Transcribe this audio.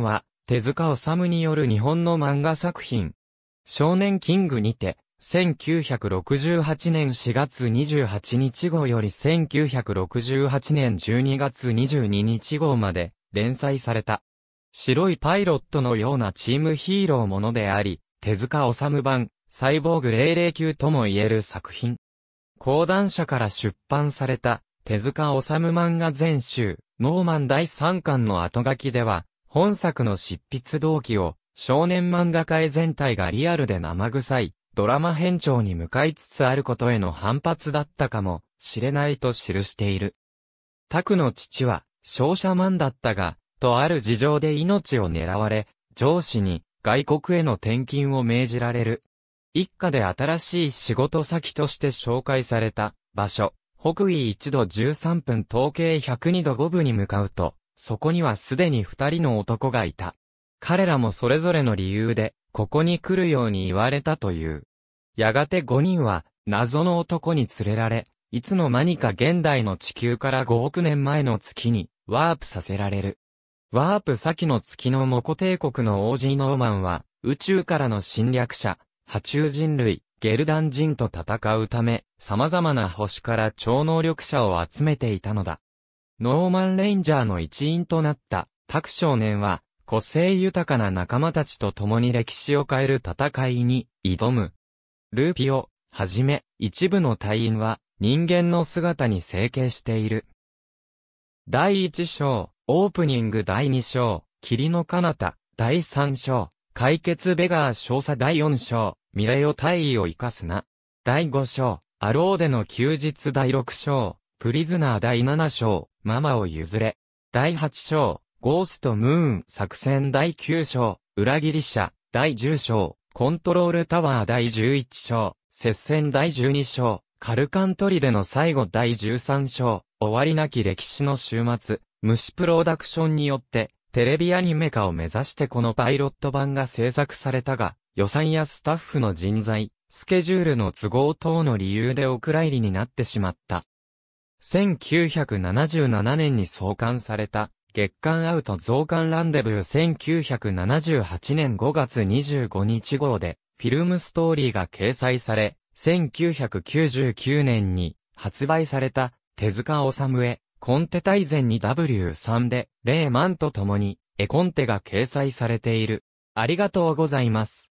は、手塚治虫による日本の漫画作品。少年キングにて、1968年4月28日号より1968年12月22日号まで連載された。白いパイロットのようなチームヒーローものであり、手塚治虫版、サイボーグ0 0級とも言える作品。講談社から出版された、手塚治虫漫画全集、ノーマン第3巻の後書きでは、本作の執筆動機を、少年漫画界全体がリアルで生臭い、ドラマ編長に向かいつつあることへの反発だったかもしれないと記している。タクの父は、商社マンだったが、とある事情で命を狙われ、上司に外国への転勤を命じられる。一家で新しい仕事先として紹介された場所、北緯1度13分統計102度5分に向かうと、そこにはすでに二人の男がいた。彼らもそれぞれの理由で、ここに来るように言われたという。やがて五人は、謎の男に連れられ、いつの間にか現代の地球から5億年前の月に、ワープさせられる。ワープ先の月のモコ帝国の王子ノーマンは、宇宙からの侵略者、波中人類、ゲルダン人と戦うため、様々な星から超能力者を集めていたのだ。ノーマンレインジャーの一員となった拓少年は、個性豊かな仲間たちと共に歴史を変える戦いに挑む。ルーピオ、はじめ一部の隊員は人間の姿に成形している。第一章、オープニング第二章、霧の彼方、第三章、解決ベガー少佐第四章、ミレオ大尉を生かすな。第五章、アローデの休日第六章、プリズナー第7章、ママを譲れ。第8章、ゴーストムーン作戦第9章、裏切り者、第10章、コントロールタワー第11章、接戦第12章、カルカントリでの最後第13章、終わりなき歴史の終末、虫プロダクションによって、テレビアニメ化を目指してこのパイロット版が制作されたが、予算やスタッフの人材、スケジュールの都合等の理由でお蔵入りになってしまった。1977年に創刊された、月刊アウト増刊ランデブー1978年5月25日号で、フィルムストーリーが掲載され、1999年に発売された、手塚治虫コンテ大全に W3 で、レーマンと共に、絵コンテが掲載されている。ありがとうございます。